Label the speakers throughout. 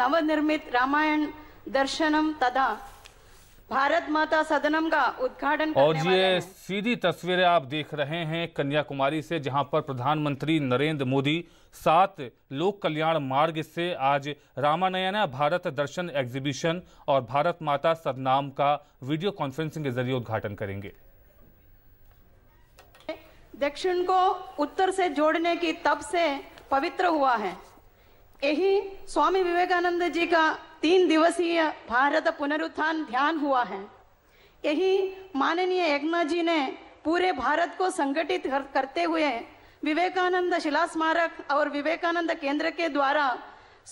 Speaker 1: नवनिर्मित रामायण दर्शनम तदा भारत माता सदनम का उद्घाटन और ये
Speaker 2: सीधी तस्वीरें आप देख रहे हैं कन्याकुमारी से जहां पर प्रधानमंत्री नरेंद्र मोदी सात लोक कल्याण मार्ग से आज रामानयना भारत दर्शन एग्जीबिशन और भारत माता सदनाम का वीडियो कॉन्फ्रेंसिंग के जरिए उद्घाटन करेंगे
Speaker 1: दक्षिण को उत्तर से जोड़ने की तब से पवित्र हुआ है यही स्वामी विवेकानंद जी का तीन दिवसीय भारत पुनरुत्थान ध्यान हुआ है यही माननीय एकनाथ जी ने पूरे भारत को संगठित करते हुए विवेकानंद शिला स्मारक और विवेकानंद केंद्र के द्वारा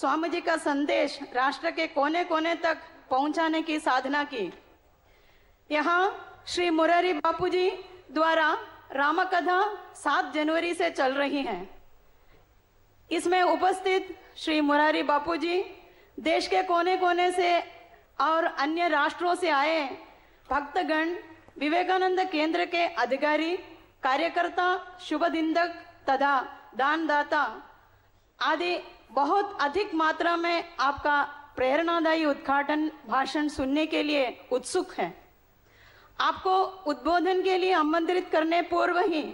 Speaker 1: स्वामी जी का संदेश राष्ट्र के कोने कोने तक पहुंचाने की साधना की यहाँ श्री मुरारी बापू जी द्वारा रामकथा सात जनवरी से चल रही है इसमें उपस्थित श्री मुरारी बापूजी देश के कोने कोने से और अन्य राष्ट्रों से आए भक्तगण विवेकानंद केंद्र के अधिकारी कार्यकर्ता शुभ निंदक तथा दानदाता आदि बहुत अधिक मात्रा में आपका प्रेरणादायी उद्घाटन भाषण सुनने के लिए उत्सुक हैं। आपको उद्बोधन के लिए आमंत्रित करने पूर्व ही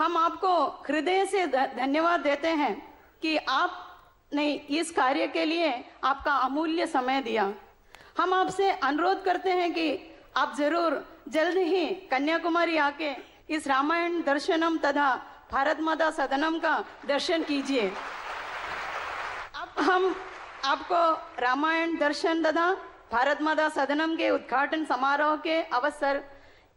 Speaker 1: हम आपको हृदय से धन्यवाद देते हैं कि आप ने इस कार्य के लिए आपका अमूल्य समय दिया हम आपसे अनुरोध करते हैं कि आप जरूर जल्द ही कन्याकुमारी आके इस रामायण दर्शनम तथा भारत माता सदनम का दर्शन कीजिए अब हम आपको रामायण दर्शन तथा भारत माता सदनम के उद्घाटन समारोह के अवसर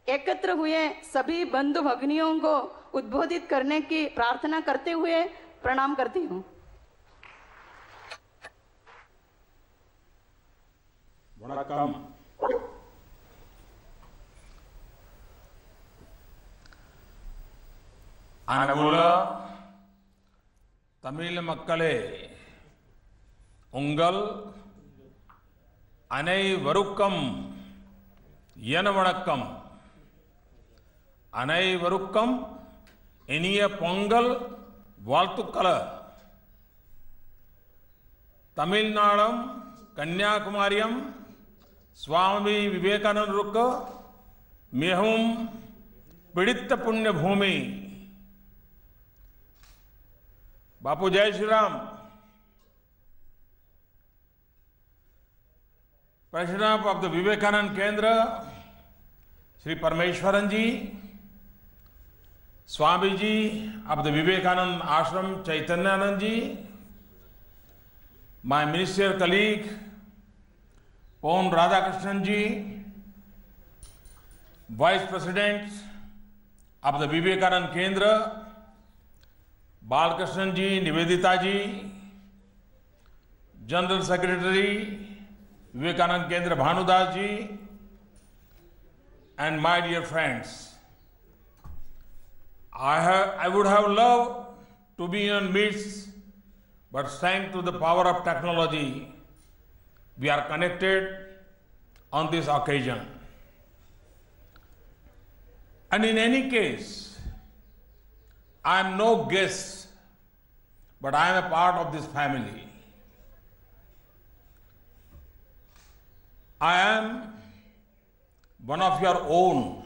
Speaker 1: एकत्र हुए सभी बंधु भगनियों को उद्बोधित करने की प्रार्थना करते हुए प्रणाम करती हूं
Speaker 2: वणकम अनगोला तमिल மக்களே ಉಂಗಲ್ ಅನೈ ವರುಕ್ಕಂ ಯನ ವಣಕಂ ಅನೈ ವರುಕ್ಕಂ ಎನಿಯ ಪೊಂಗಲ್ वाल्तुक्कल तमिलनाडम कन्याकुमारी स्वामी विवेकानंद रुक पीड़ित पुण्य भूमि बापू जय Shri Ram president of the Vivekananda Kendra Shri Parameswaran जी स्वामी जी अब the Vivekananda Ashram Chaitanyananda ji my minister colleague Pon Radhakrishnan ji vice president of the Vivekananda Kendra Balakrishnan ji Nivedita ji general secretary Vivekananda Kendra Bhanudas ji and my dear friends I, have, I would have loved to be in midst, but thanks to the power of technology, we are connected on this occasion. And in any case, I am no guest, but I am a part of this family. I am one of your own.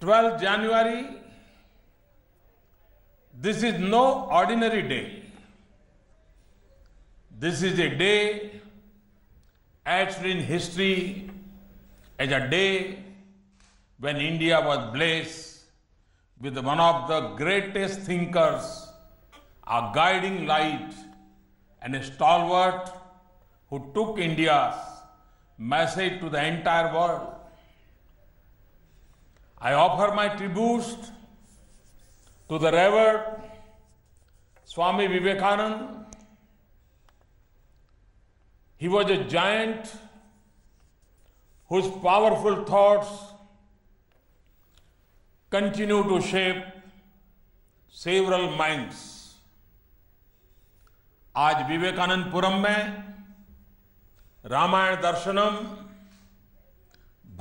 Speaker 2: Twelfth January, this is no ordinary day. This is a day etched in history as a day when India was blessed with one of the greatest thinkers, a guiding light, and a stalwart who took India's message to the entire world. I offer my tributes to the Reverend Swami Vivekananda. He was a giant whose powerful thoughts continue to shape several minds. आज विवेकानंदपुरम में रामायण दर्शनम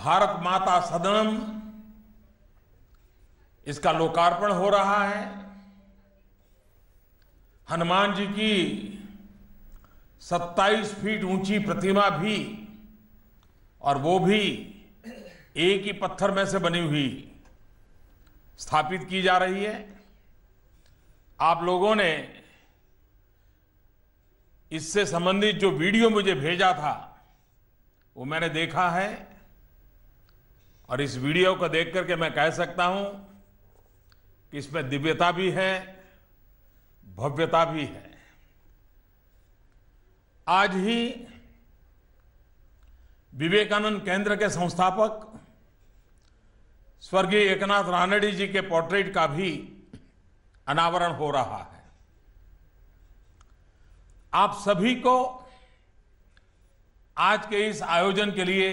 Speaker 2: भारत माता सदनम इसका लोकार्पण हो रहा है हनुमान जी की 27 फीट ऊंची प्रतिमा भी और वो भी एक ही पत्थर में से बनी हुई स्थापित की जा रही है आप लोगों ने इससे संबंधित जो वीडियो मुझे भेजा था वो मैंने देखा है और इस वीडियो को देख करके मैं कह सकता हूं इसमें दिव्यता भी है भव्यता भी है आज ही विवेकानंद केंद्र के संस्थापक स्वर्गीय एकनाथ रानडी जी के पोर्ट्रेट का भी अनावरण हो रहा है आप सभी को आज के इस आयोजन के लिए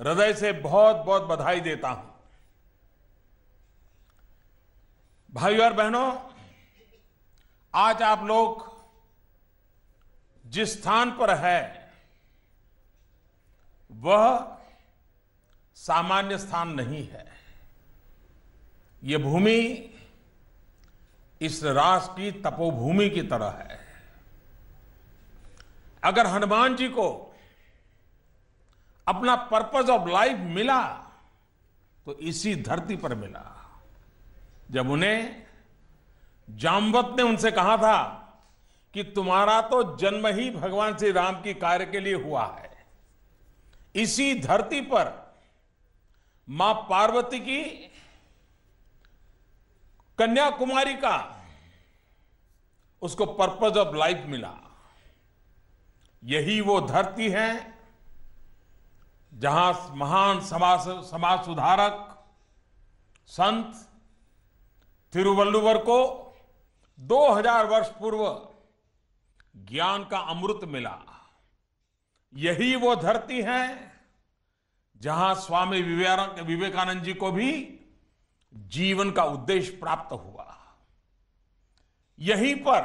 Speaker 2: हृदय से बहुत बहुत बधाई देता हूं भाइयों और बहनों आज आप लोग जिस स्थान पर है वह सामान्य स्थान नहीं है ये भूमि इस राष्ट्र की तपोभूमि की तरह है अगर हनुमान जी को अपना पर्पज ऑफ लाइफ मिला तो इसी धरती पर मिला जब उन्हें जामवत ने उनसे कहा था कि तुम्हारा तो जन्म ही भगवान श्री राम की कार्य के लिए हुआ है इसी धरती पर मां पार्वती की कन्याकुमारी का उसको पर्पज ऑफ लाइफ मिला यही वो धरती है जहां महान समाज समाज सुधारक संत तिरुवल्लुवर को 2000 वर्ष पूर्व ज्ञान का अमृत मिला यही वो धरती है जहां स्वामी विवेकानंद जी को भी जीवन का उद्देश्य प्राप्त हुआ यहीं पर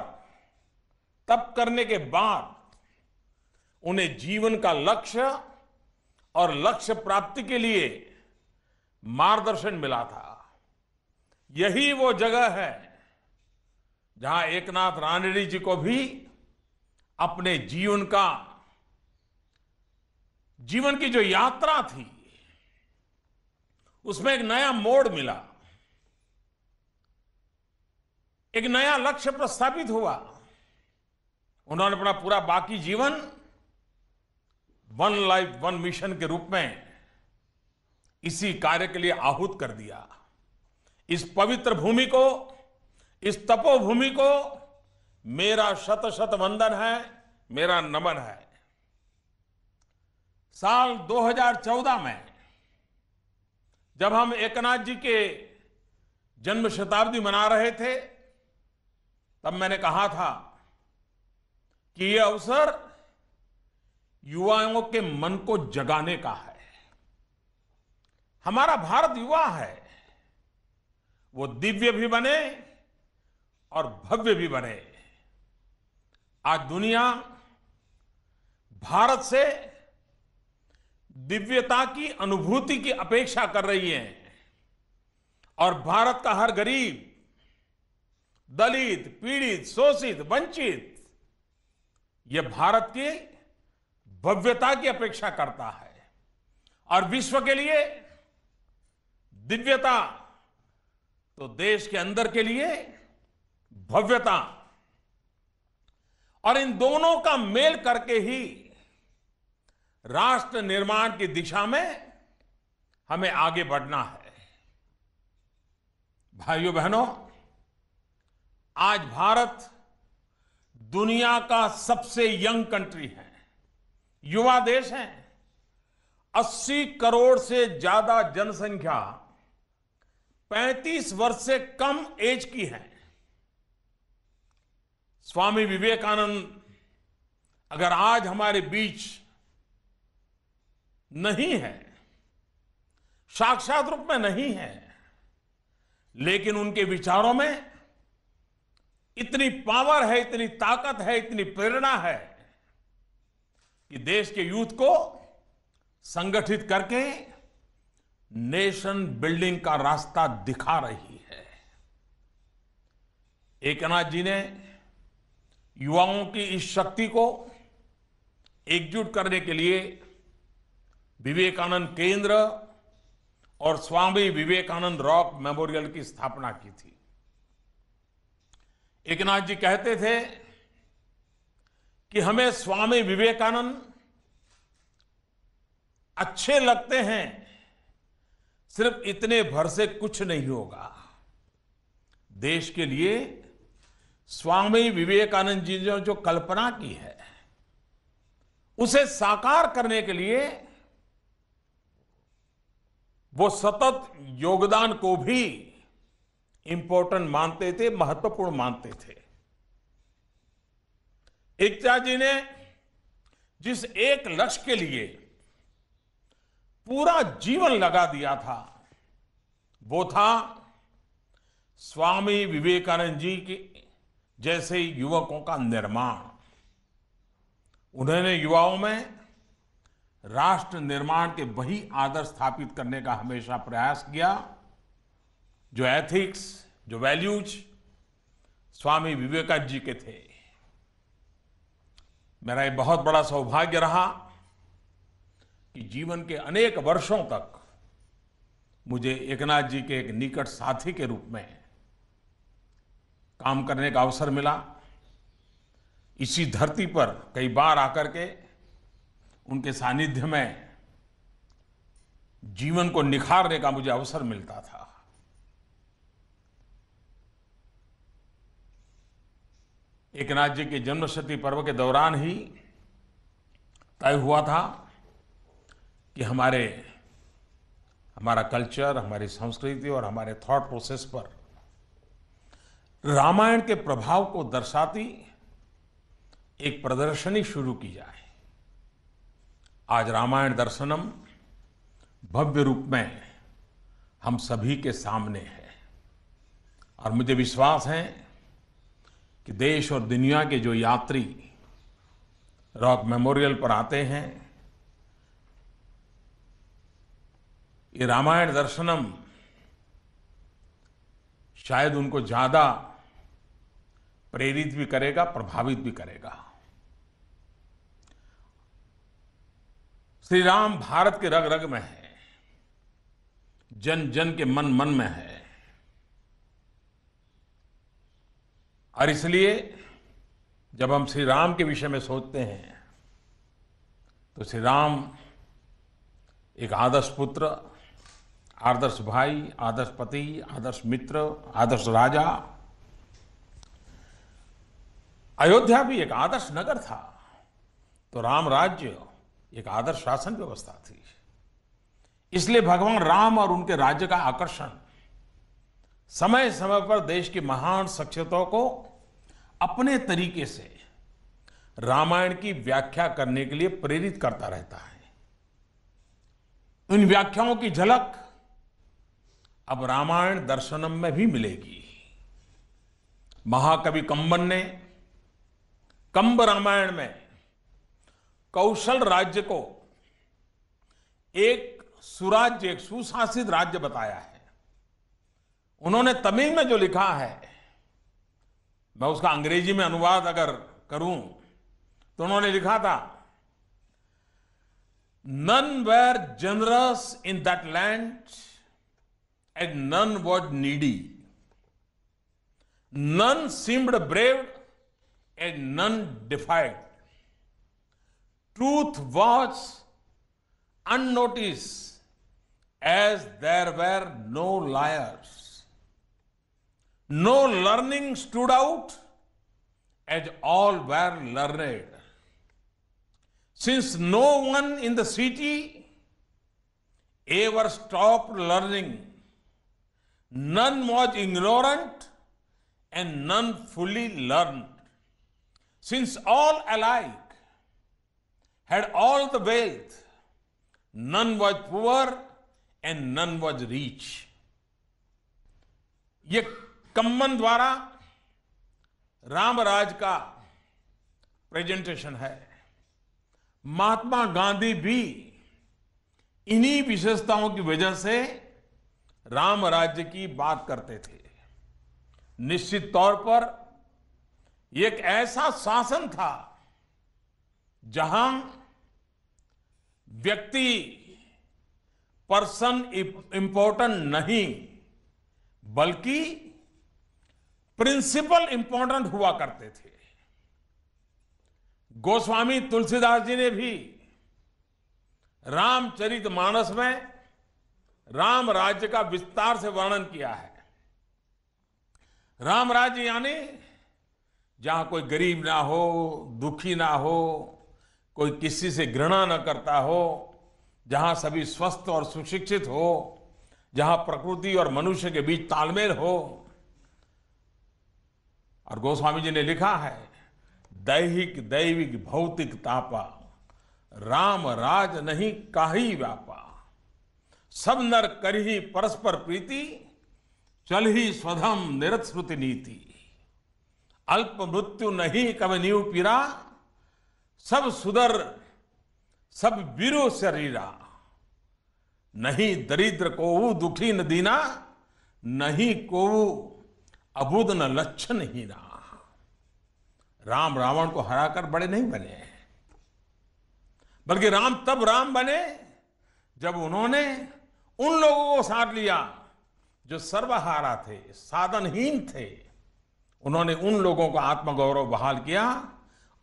Speaker 2: तप करने के बाद उन्हें जीवन का लक्ष्य और लक्ष्य प्राप्ति के लिए मार्गदर्शन मिला था यही वो जगह है जहां एकनाथ रानडी जी को भी अपने जीवन का जीवन की जो यात्रा थी उसमें एक नया मोड़ मिला एक नया लक्ष्य प्रस्तावित हुआ उन्होंने अपना पूरा बाकी जीवन वन लाइफ वन मिशन के रूप में इसी कार्य के लिए आहूत कर दिया इस पवित्र भूमि को इस तपोभूमि को मेरा शत शत वंदन है मेरा नमन है साल 2014 में जब हम एकनाथ जी के जन्म शताब्दी मना रहे थे तब मैंने कहा था कि यह अवसर युवाओं के मन को जगाने का है हमारा भारत युवा है वो दिव्य भी बने और भव्य भी बने आज दुनिया भारत से दिव्यता की अनुभूति की अपेक्षा कर रही है और भारत का हर गरीब दलित पीड़ित शोषित वंचित यह भारत की भव्यता की अपेक्षा करता है और विश्व के लिए दिव्यता तो देश के अंदर के लिए भव्यता और इन दोनों का मेल करके ही राष्ट्र निर्माण की दिशा में हमें आगे बढ़ना है भाइयों बहनों आज भारत दुनिया का सबसे यंग कंट्री है युवा देश है 80 करोड़ से ज्यादा जनसंख्या 35 वर्ष से कम एज की है स्वामी विवेकानंद अगर आज हमारे बीच नहीं है साक्षात रूप में नहीं है लेकिन उनके विचारों में इतनी पावर है इतनी ताकत है इतनी प्रेरणा है कि देश के यूथ को संगठित करके नेशन बिल्डिंग का रास्ता दिखा रही है एकनाथ जी ने युवाओं की इस शक्ति को एकजुट करने के लिए विवेकानंद केंद्र और स्वामी विवेकानंद रॉक मेमोरियल की स्थापना की थी एकनाथ जी कहते थे कि हमें स्वामी विवेकानंद अच्छे लगते हैं सिर्फ इतने भर से कुछ नहीं होगा देश के लिए स्वामी विवेकानंद जी ने जो कल्पना की है उसे साकार करने के लिए वो सतत योगदान को भी इंपॉर्टेंट मानते थे महत्वपूर्ण मानते थे एकता जी ने जिस एक लक्ष्य के लिए पूरा जीवन लगा दिया था वो था स्वामी विवेकानंद जी के जैसे युवकों का निर्माण उन्होंने युवाओं में राष्ट्र निर्माण के वही आदर्श स्थापित करने का हमेशा प्रयास किया जो एथिक्स जो वैल्यूज स्वामी विवेकानंद जी के थे मेरा ये बहुत बड़ा सौभाग्य रहा कि जीवन के अनेक वर्षों तक मुझे एकनाथ जी के एक निकट साथी के रूप में काम करने का अवसर मिला इसी धरती पर कई बार आकर के उनके सानिध्य में जीवन को निखारने का मुझे अवसर मिलता था एकनाथ जी के जन्मशती पर्व के दौरान ही तय हुआ था कि हमारे हमारा कल्चर हमारी संस्कृति और हमारे थॉट प्रोसेस पर रामायण के प्रभाव को दर्शाती एक प्रदर्शनी शुरू की जाए आज रामायण दर्शनम भव्य रूप में हम सभी के सामने है और मुझे विश्वास है कि देश और दुनिया के जो यात्री रॉक मेमोरियल पर आते हैं ये रामायण दर्शनम शायद उनको ज्यादा प्रेरित भी करेगा प्रभावित भी करेगा श्री राम भारत के रग रग में है जन जन के मन मन में है और इसलिए जब हम श्री राम के विषय में सोचते हैं तो श्री राम एक आदर्श पुत्र आदर्श भाई आदर्श पति आदर्श मित्र आदर्श राजा अयोध्या भी एक आदर्श नगर था तो राम राज्य एक आदर्श शासन व्यवस्था थी इसलिए भगवान राम और उनके राज्य का आकर्षण समय समय पर देश के महान शख्सियतों को अपने तरीके से रामायण की व्याख्या करने के लिए प्रेरित करता रहता है इन व्याख्याओं की झलक अब रामायण दर्शनम में भी मिलेगी महाकवि कंबन ने कंब रामायण में कौशल राज्य को एक सुराज्य एक सुशासित राज्य बताया है उन्होंने तमिल में जो लिखा है मैं उसका अंग्रेजी में अनुवाद अगर करूं तो उन्होंने लिखा था none were generous in that land and none was needy. None seemed brave and none defied. Truth was unnoticed as there were no liars. No learning stood out as all were learned. Since no one in the city ever stopped learning, None was ignorant and none fully learned. Since all alike had all the wealth, none was poor and none was rich. ये कम्बन द्वारा रामराज का presentation है महात्मा गांधी भी इन्हीं विशेषताओं की वजह से राम राज्य की बात करते थे निश्चित तौर पर एक ऐसा शासन था जहां व्यक्ति पर्सन इंपॉर्टेंट नहीं बल्कि प्रिंसिपल इंपॉर्टेंट हुआ करते थे गोस्वामी तुलसीदास जी ने भी रामचरित मानस में राम राज्य का विस्तार से वर्णन किया है राम राज्य यानी जहां कोई गरीब ना हो दुखी ना हो कोई किसी से घृणा न करता हो जहां सभी स्वस्थ और सुशिक्षित हो जहां प्रकृति और मनुष्य के बीच तालमेल हो और गोस्वामी जी ने लिखा है दैहिक दैविक भौतिक तापा राम राज नहीं काही व्यापा सब नर कर ही परस्पर प्रीति चल ही स्वधम निरत नीति अल्प मृत्यु नहीं नीव पीरा सब सुदर सब वीरो शरीरा नहीं दरिद्र को दुखी न दीना नहीं को अबुद न लक्षण हीना राम रावण को हराकर बड़े नहीं बने बल्कि राम तब राम बने जब उन्होंने उन लोगों को साथ लिया जो सर्वहारा थे साधनहीन थे उन्होंने उन लोगों को आत्मगौरव बहाल किया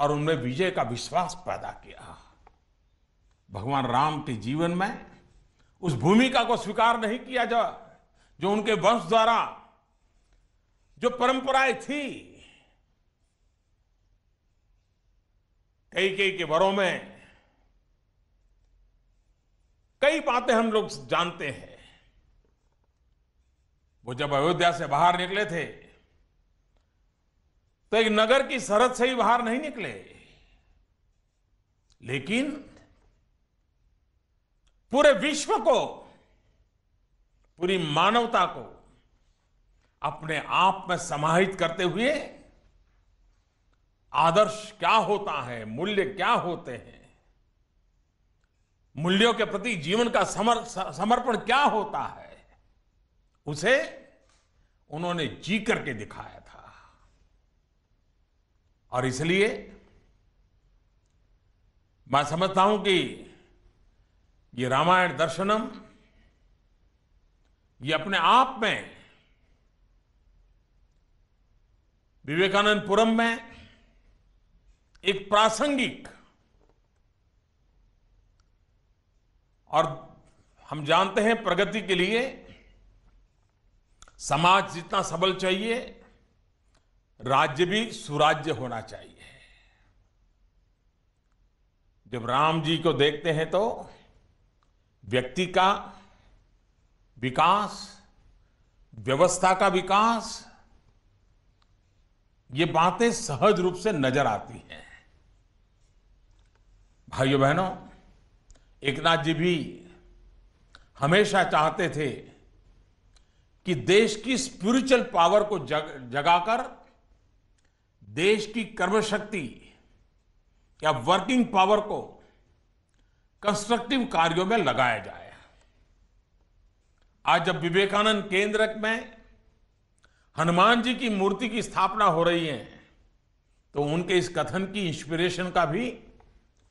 Speaker 2: और उनमें विजय का विश्वास पैदा किया भगवान राम के जीवन में उस भूमिका को स्वीकार नहीं किया जा जो उनके वंश द्वारा जो परंपराएं थी कई कई के वरों में कई बातें हम लोग जानते हैं वो जब अयोध्या से बाहर निकले थे तो एक नगर की सरहद से ही बाहर नहीं निकले लेकिन पूरे विश्व को पूरी मानवता को अपने आप में समाहित करते हुए आदर्श क्या होता है मूल्य क्या होते हैं मूल्यों के प्रति जीवन का समर, समर्पण क्या होता है उसे उन्होंने जी करके दिखाया था और इसलिए मैं समझता हूं कि ये रामायण दर्शनम ये अपने आप में विवेकानंदपुरम में एक प्रासंगिक और हम जानते हैं प्रगति के लिए समाज जितना सबल चाहिए राज्य भी सुराज्य होना चाहिए जब राम जी को देखते हैं तो व्यक्ति का विकास व्यवस्था का विकास ये बातें सहज रूप से नजर आती हैं भाइयों बहनों एक नाथ जी भी हमेशा चाहते थे कि देश की स्पिरिचुअल पावर को जग, जगाकर देश की कर्मशक्ति या वर्किंग पावर को कंस्ट्रक्टिव कार्यों में लगाया जाए आज जब विवेकानंद केंद्र में हनुमान जी की मूर्ति की स्थापना हो रही है तो उनके इस कथन की इंस्पिरेशन का भी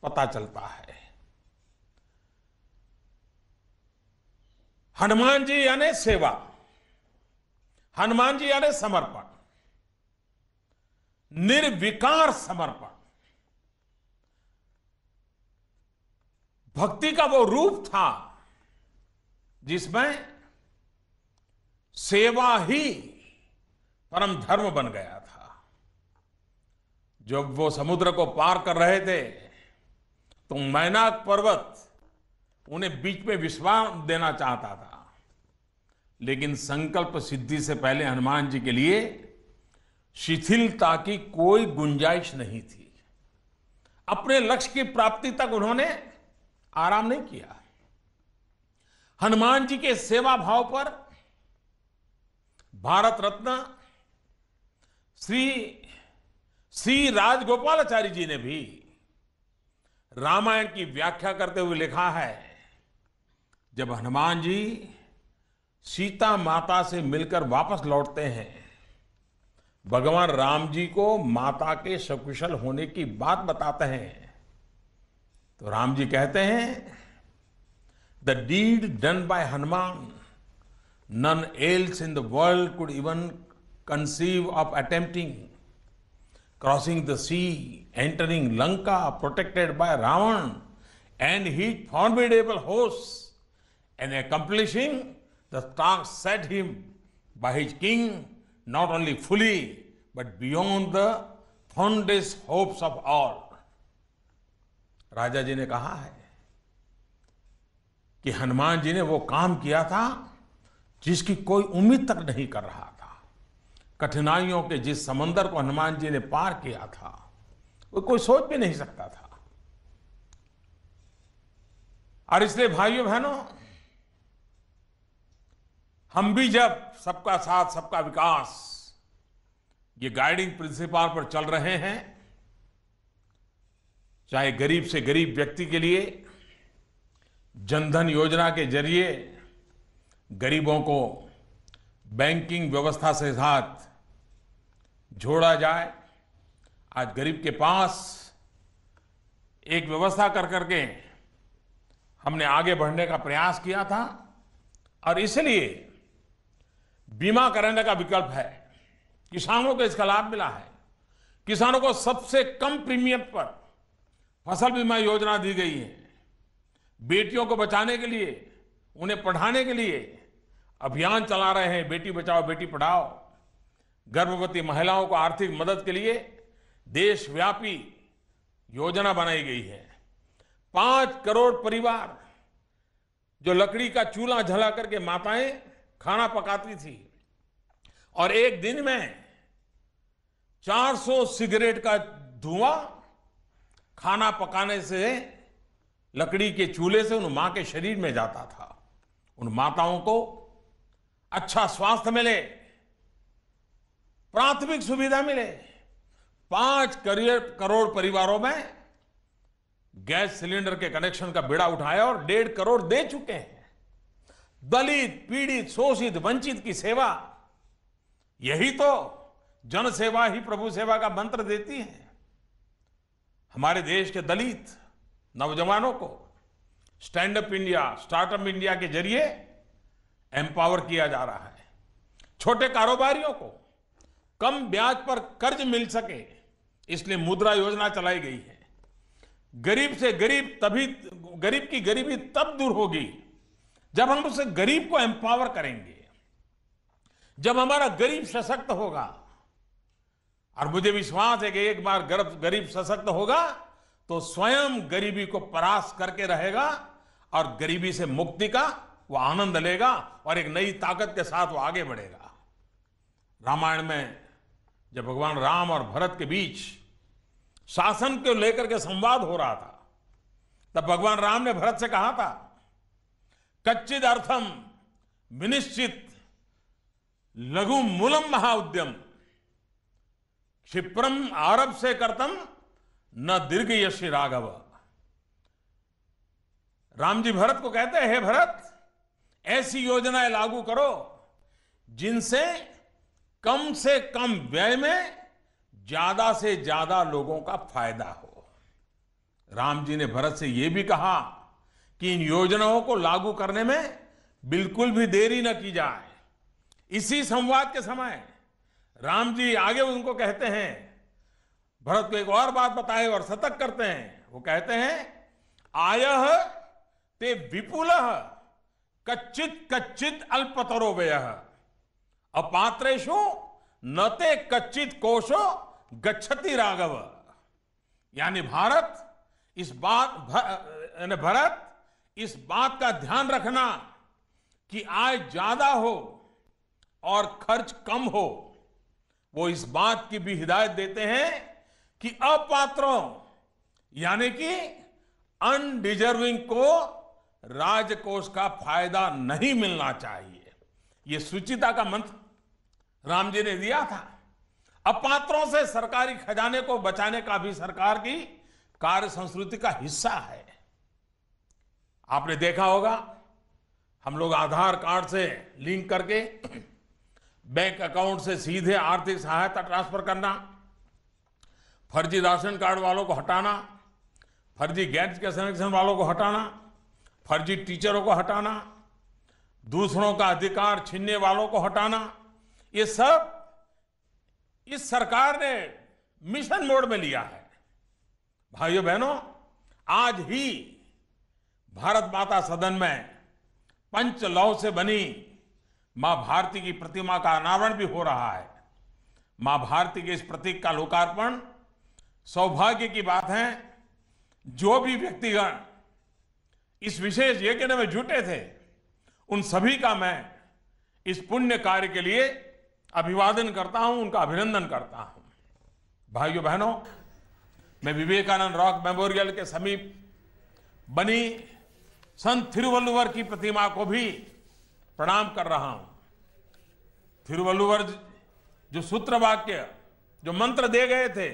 Speaker 2: पता चलता है हनुमान जी यानी सेवा हनुमान जी यानी समर्पण निर्विकार समर्पण भक्ति का वो रूप था जिसमें सेवा ही परम धर्म बन गया था जब वो समुद्र को पार कर रहे थे तो मैनाक पर्वत उन्हें बीच में विश्वास देना चाहता था लेकिन संकल्प सिद्धि से पहले हनुमान जी के लिए शिथिलता की कोई गुंजाइश नहीं थी अपने लक्ष्य की प्राप्ति तक उन्होंने आराम नहीं किया हनुमान जी के सेवा भाव पर भारत रत्न श्री श्री राजगोपालचार्य जी ने भी रामायण की व्याख्या करते हुए लिखा है जब हनुमान जी सीता माता से मिलकर वापस लौटते हैं भगवान राम जी को माता के सकुशल होने की बात बताते हैं तो राम जी कहते हैं the deed done by Hanuman none else in the world could even conceive of attempting crossing the sea entering Lanka protected by Ravana and he formidable host and accomplishing The star set him by his king not only fully but beyond the fondest hopes of all. Raja ji ने कहा है कि हनुमान जी ने वो काम किया था जिसकी कोई उम्मीद तक नहीं कर रहा था कठिनाइयों के जिस समंदर को हनुमान जी ने पार किया था वो कोई सोच भी नहीं सकता था और इसलिए भाइयों बहनों हम भी जब सबका साथ सबका विकास ये गाइडिंग प्रिंसिपल पर चल रहे हैं चाहे गरीब से गरीब व्यक्ति के लिए जनधन योजना के जरिए गरीबों को बैंकिंग व्यवस्था से साथ जोड़ा जाए आज गरीब के पास एक व्यवस्था कर करके हमने आगे बढ़ने का प्रयास किया था और इसलिए बीमा कराने का विकल्प है किसानों को इसका लाभ मिला है किसानों को सबसे कम प्रीमियम पर फसल बीमा योजना दी गई है बेटियों को बचाने के लिए उन्हें पढ़ाने के लिए अभियान चला रहे हैं बेटी बचाओ बेटी पढ़ाओ गर्भवती महिलाओं को आर्थिक मदद के लिए देशव्यापी योजना बनाई गई है पांच करोड़ परिवार जो लकड़ी का चूल्हा झला करके माताएं खाना पकाती थी और एक दिन में 400 सिगरेट का धुआं खाना पकाने से लकड़ी के चूल्हे से उन मां के शरीर में जाता था उन माताओं को अच्छा स्वास्थ्य मिले प्राथमिक सुविधा मिले पांच करियर करोड़ परिवारों में गैस सिलेंडर के कनेक्शन का बेड़ा उठाया और डेढ़ करोड़ दे चुके हैं दलित पीड़ित शोषित वंचित की सेवा यही तो जनसेवा ही प्रभु सेवा का मंत्र देती है हमारे देश के दलित नौजवानों को stand up India startup India के जरिए एम्पावर किया जा रहा है छोटे कारोबारियों को कम ब्याज पर कर्ज मिल सके इसलिए मुद्रा योजना चलाई गई है गरीब से गरीब तभी गरीब की गरीबी तब दूर होगी जब हम उसे गरीब को एम्पावर करेंगे जब हमारा गरीब सशक्त होगा और मुझे विश्वास है कि एक बार गरीब सशक्त होगा तो स्वयं गरीबी को परास्त करके रहेगा और गरीबी से मुक्ति का वो आनंद लेगा और एक नई ताकत के साथ वो आगे बढ़ेगा रामायण में जब भगवान राम और भरत के बीच शासन को लेकर के संवाद हो रहा था तब भगवान राम ने भरत से कहा था कच्चिदर्थम विनिश्चित लघु मूलम महाउद्यम क्षिप्रम आरब से कर्तम न दीर्घ यश राघव रामजी भरत को कहते हैं हे भरत ऐसी योजनाएं लागू करो जिनसे कम से कम व्यय में ज्यादा से ज्यादा लोगों का फायदा हो राम जी ने भरत से यह भी कहा कि इन योजनाओं को लागू करने में बिल्कुल भी देरी न की जाए इसी संवाद के समय राम जी आगे उनको कहते हैं भरत को एक और बात बताए और सतर्क करते हैं वो कहते हैं आय ते विपुल कच्चित कच्चित अल्पतरो व्यय अपात्रेशु न ते कच्चित कोशो गच्छति राघव यानी भारत इस बात भरत इस बात का ध्यान रखना कि आय ज्यादा हो और खर्च कम हो वो इस बात की भी हिदायत देते हैं कि अपात्रों यानी कि अनडिजर्विंग को राजकोष का फायदा नहीं मिलना चाहिए ये सुचिता का मंत्र राम जी ने दिया था अपात्रों से सरकारी खजाने को बचाने का भी सरकार की कार्य संस्कृति का हिस्सा है आपने देखा होगा हम लोग आधार कार्ड से लिंक करके बैंक अकाउंट से सीधे आर्थिक सहायता ट्रांसफर करना फर्जी राशन कार्ड वालों को हटाना फर्जी गैस के संरक्षण वालों को हटाना फर्जी टीचरों को हटाना दूसरों का अधिकार छीनने वालों को हटाना ये सब इस सरकार ने मिशन मोड में लिया है भाइयों बहनों आज ही भारत माता सदन में लौ से बनी मां भारती की प्रतिमा का अनावरण भी हो रहा है मां भारती के इस प्रतीक का लोकार्पण सौभाग्य की बात है जो भी व्यक्तिगण इस विशेष यज्ञ में जुटे थे उन सभी का मैं इस पुण्य कार्य के लिए अभिवादन करता हूं उनका अभिनंदन करता हूं भाइयों बहनों मैं विवेकानंद रॉक मेमोरियल के समीप बनी संत थिरुवल्लुवर की प्रतिमा को भी प्रणाम कर रहा हूं थिरुवल्लुवर जो सूत्र वाक्य जो मंत्र दे गए थे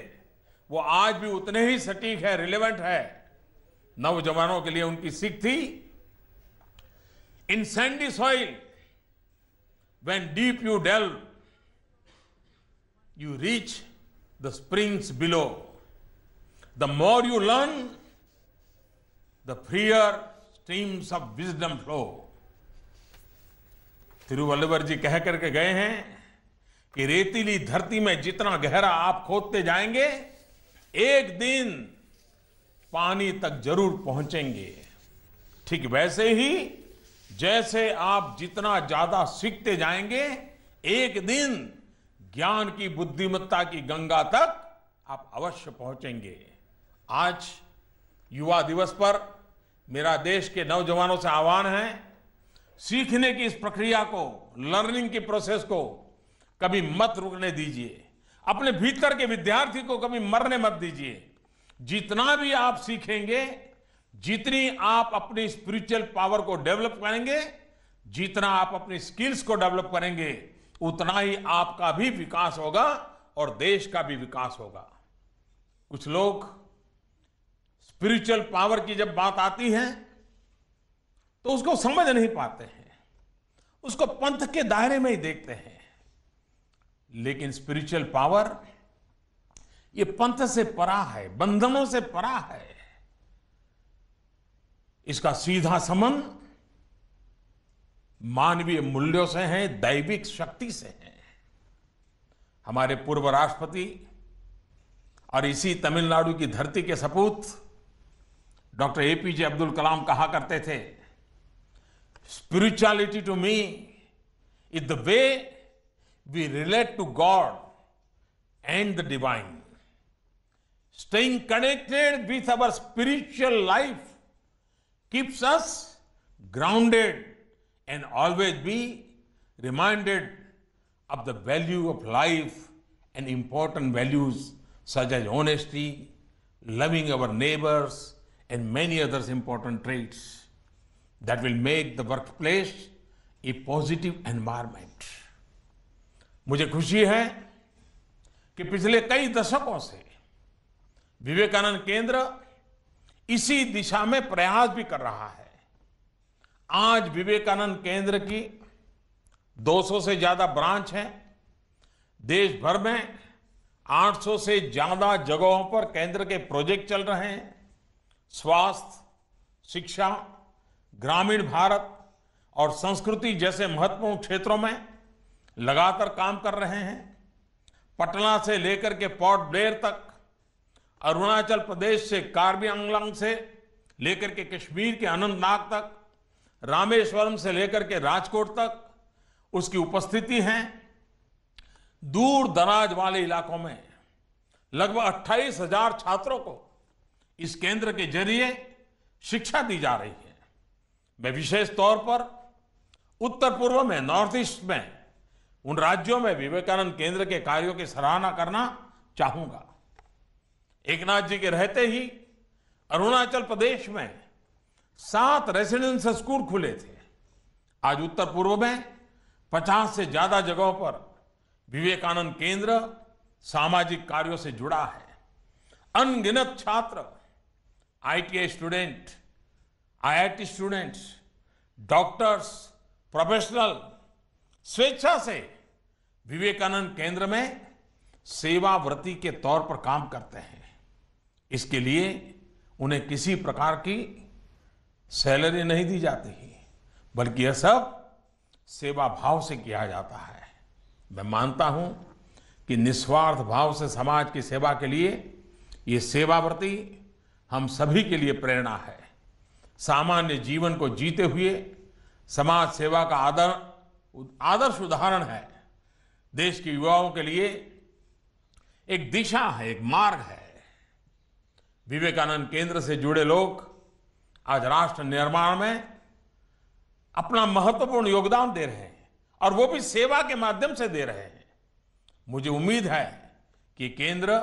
Speaker 2: वो आज भी उतने ही सटीक है रिलेवेंट है नौजवानों के लिए उनकी सीख थी in sandy soil when deep you delve you reach the springs below the more you learn the freer streams of wisdom flow Thiruvalluvar ji कह करके गए हैं कि रेतीली धरती में जितना गहरा आप खोदते जाएंगे एक दिन पानी तक जरूर पहुंचेंगे ठीक वैसे ही जैसे आप जितना ज्यादा सीखते जाएंगे एक दिन ज्ञान की बुद्धिमत्ता की गंगा तक आप अवश्य पहुंचेंगे आज युवा दिवस पर मेरा देश के नौजवानों से आह्वान है सीखने की इस प्रक्रिया को लर्निंग की प्रोसेस को कभी मत रुकने दीजिए अपने भीतर के विद्यार्थी को कभी मरने मत दीजिए जितना भी आप सीखेंगे जितनी आप अपनी स्पिरिचुअल पावर को डेवलप करेंगे जितना आप अपनी स्किल्स को डेवलप करेंगे उतना ही आपका भी विकास होगा और देश का भी विकास होगा कुछ लोग स्पिरिचुअल पावर की जब बात आती है तो उसको समझ नहीं पाते हैं उसको पंथ के दायरे में ही देखते हैं लेकिन स्पिरिचुअल पावर ये पंथ से परा है बंधनों से परा है इसका सीधा संबंध मानवीय मूल्यों से है दैविक शक्ति से है हमारे पूर्व राष्ट्रपति और इसी तमिलनाडु की धरती के सपूत डॉक्टर एपीजे अब्दुल कलाम कहा करते थे spirituality to me is the way we relate to God and the divine staying connected with our spiritual life keeps us grounded and always be reminded of the value of life and important values such as honesty loving our neighbours and many other important traits that will make the workplace a positive environment. मुझे खुशी है कि पिछले कई दशकों से विवेकानंद केंद्र इसी दिशा में प्रयास भी कर रहा है आज विवेकानंद केंद्र की 200 से ज्यादा ब्रांच हैं देश भर में 800 से ज्यादा जगहों पर केंद्र के प्रोजेक्ट चल रहे हैं स्वास्थ्य शिक्षा ग्रामीण भारत और संस्कृति जैसे महत्वपूर्ण क्षेत्रों में लगातार काम कर रहे हैं पटना से लेकर के पोर्ट ब्लेयर तक अरुणाचल प्रदेश से कार्बी आंगलांग से लेकर के कश्मीर के अनंतनाग तक रामेश्वरम से लेकर के राजकोट तक उसकी उपस्थिति है दूर दराज वाले इलाकों में लगभग अट्ठाईस हजार छात्रों को इस केंद्र के जरिए शिक्षा दी जा रही है मैं विशेष तौर पर उत्तर पूर्व में नॉर्थ ईस्ट में उन राज्यों में विवेकानंद केंद्र के कार्यों की सराहना करना चाहूंगा एक नाथ जी के रहते ही अरुणाचल प्रदेश में सात रेसिडेंस स्कूल खुले थे आज उत्तर पूर्व में पचास से ज्यादा जगहों पर विवेकानंद केंद्र सामाजिक कार्यों से जुड़ा है अनगिनत छात्र ITI student IIT students doctors professional स्वेच्छा से विवेकानंद केंद्र में व्रति के तौर पर काम करते हैं इसके लिए उन्हें किसी प्रकार की सैलरी नहीं दी जाती बल्कि यह सब सेवा भाव से किया जाता है मैं मानता हूं कि निस्वार्थ भाव से समाज की सेवा के लिए ये सेवाव्रती हम सभी के लिए प्रेरणा है सामान्य जीवन को जीते हुए समाज सेवा का आदर आदर्श उदाहरण है देश के युवाओं के लिए एक दिशा है एक मार्ग है विवेकानंद केंद्र से जुड़े लोग आज राष्ट्र निर्माण में अपना महत्वपूर्ण योगदान दे रहे हैं और वो भी सेवा के माध्यम से दे रहे हैं मुझे उम्मीद है कि केंद्र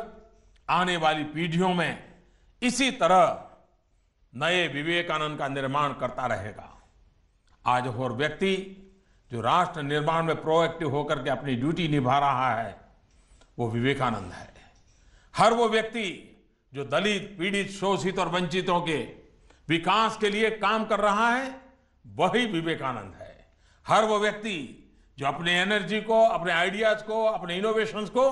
Speaker 2: आने वाली पीढ़ियों में इसी तरह नए विवेकानंद का निर्माण करता रहेगा आज हर व्यक्ति जो राष्ट्र निर्माण में प्रोएक्टिव होकर के अपनी ड्यूटी निभा रहा है वो विवेकानंद है हर वो व्यक्ति जो दलित पीड़ित शोषित और वंचितों के विकास के लिए काम कर रहा है वही विवेकानंद है हर वो व्यक्ति जो अपने एनर्जी को अपने आइडियाज को अपने इनोवेशंस को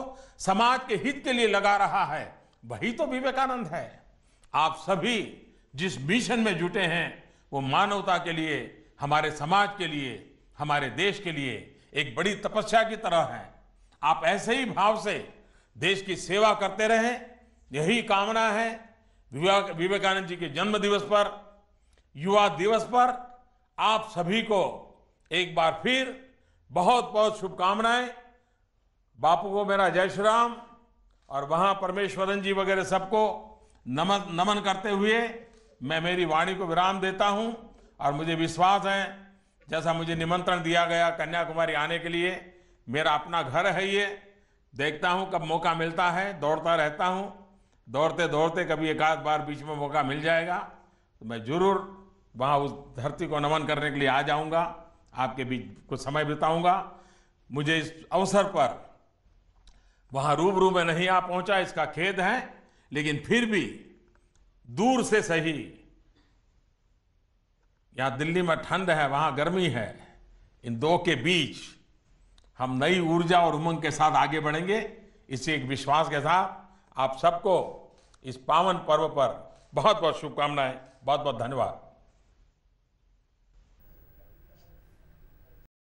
Speaker 2: समाज के हित के लिए लगा रहा है वही तो विवेकानंद है आप सभी जिस मिशन में जुटे हैं वो मानवता के लिए हमारे समाज के लिए हमारे देश के लिए एक बड़ी तपस्या की तरह है आप ऐसे ही भाव से देश की सेवा करते रहें यही कामना है विवेकानंद जी के जन्म दिवस पर युवा दिवस पर आप सभी को एक बार फिर बहुत बहुत शुभकामनाएं बापू को मेरा जय श्री राम और वहां परमेश्वरन जी वगैरह सबको नमन नमन करते हुए मैं मेरी वाणी को विराम देता हूं और मुझे विश्वास है जैसा मुझे निमंत्रण दिया गया कन्याकुमारी आने के लिए मेरा अपना घर है ये देखता हूं कब मौका मिलता है दौड़ता रहता हूं दौड़ते दौड़ते कभी एक आध बार बीच में मौका मिल जाएगा तो मैं जरूर वहाँ उस धरती को नमन करने के लिए आ जाऊँगा आपके बीच कुछ समय बिताऊँगा मुझे इस अवसर पर वहाँ रूबरू में नहीं आ पहुँचा इसका खेद है लेकिन फिर भी दूर से सही यहां दिल्ली में ठंड है वहां गर्मी है इन दो के बीच हम नई ऊर्जा और उमंग के साथ आगे बढ़ेंगे इसी एक विश्वास के साथ आप सबको इस पावन पर्व पर बहुत बहुत शुभकामनाएं बहुत बहुत धन्यवाद